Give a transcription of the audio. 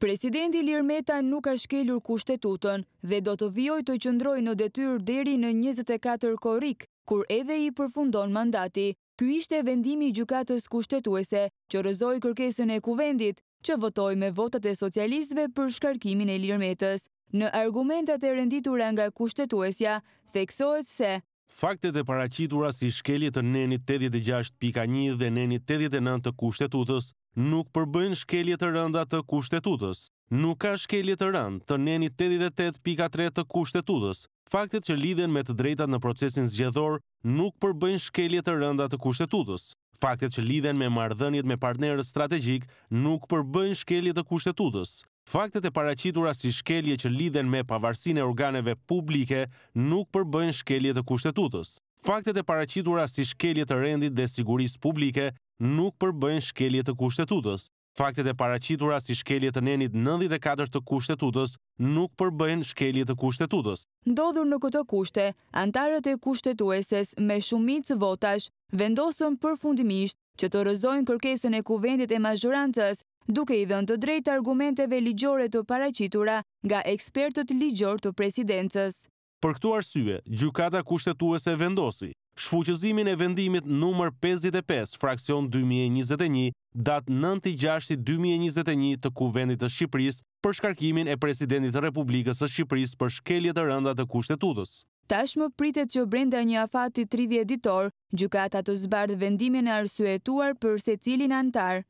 Presidenti Lir Meta nuk ka shkelur kushtetutën dhe do të vjoj të qëndroj në detyr deri në 24 korik, kur edhe i përfundon mandati. Ky ishte vendimi i gjukatës kushtetuese që rëzoj kërkesën e kuvendit që votoj me votat e socialistve për shkarkimin e Lir Metës. Në argumentat e renditura nga kushtetuesja, theksojt se... Faktet e paracitura si shkeljet të nenit 86.1 dhe nenit 89 të kushtetutës nuk përbëjnë shkelje të rënda të kushtetutës. Nuk ka shkelje të rënd të neni 88.3 të kushtetutës. Faktet që lidhen me të drejtat në procesin zgjedhor nuk përbëjnë shkelje të rënda të kushtetutës. Faktet që lidhen me marrëdhëniet me partnerët strategjik nuk përbëjnë shkelje të kushtetutës. Faktet e paraqitura si shkelje që lidhen me pavarësinë e organeve publike nuk përbëjnë shkelje të kushtetutës. Faktet e paraqitura si shkelje të rendit dhe sigurisë publike nuk përbëjnë shkelje të kushtetutës. Faktet e paracitura si shkelje të nenit 94 të kushtetutës nuk përbëjnë shkelje të kushtetutës. Ndodhur në këto kushte, antarët e kushtetueses me shumicë votash vendosën përfundimisht që të rëzojnë kërkesën e kuvendit e mazhurantës duke i dhënë të drejt argumenteve ligjore të paracitura nga ekspertët ligjor të presidencës. Për këtu arsye, gjukata kushtetuese vendosi shfuqëzimin e vendimit nëmër 55 fraksion 2021 datë 9 2021 të kuvendit të Shqipërisë për shkarkimin e presidentit të Republikës së Shqipërisë për shkelje të rënda të kushtetutës. Tashmë pritet që brenda një afati 30 ditor, gjukata të zbardh vendimin e arsuetuar për se cilin antar.